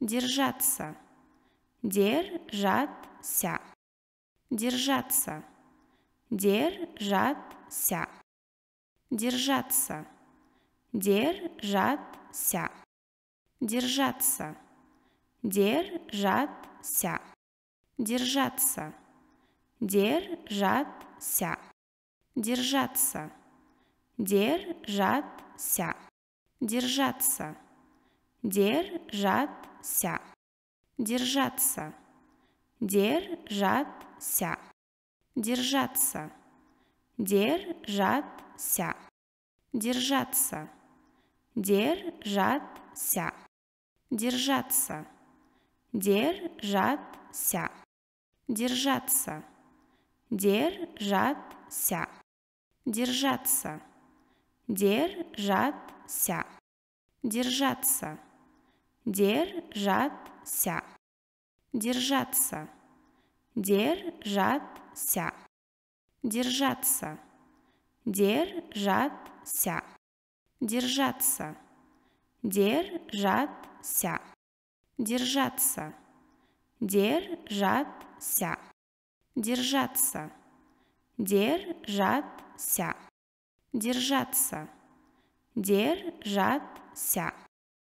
держаться, держаться, держаться, держаться, держаться, держаться, держаться, держаться, держаться, держаться, держаться, держаться, держаться, держаться ся. Держаться. Держаться. Держаться. Держаться. Держаться. Держаться. Держаться. Держаться. Держаться. Держаться. Держаться. Держаться. Держаться держаться, держаться, держаться, держаться, держаться, держаться, держаться, держаться, держаться, держаться, держаться, держаться, держаться.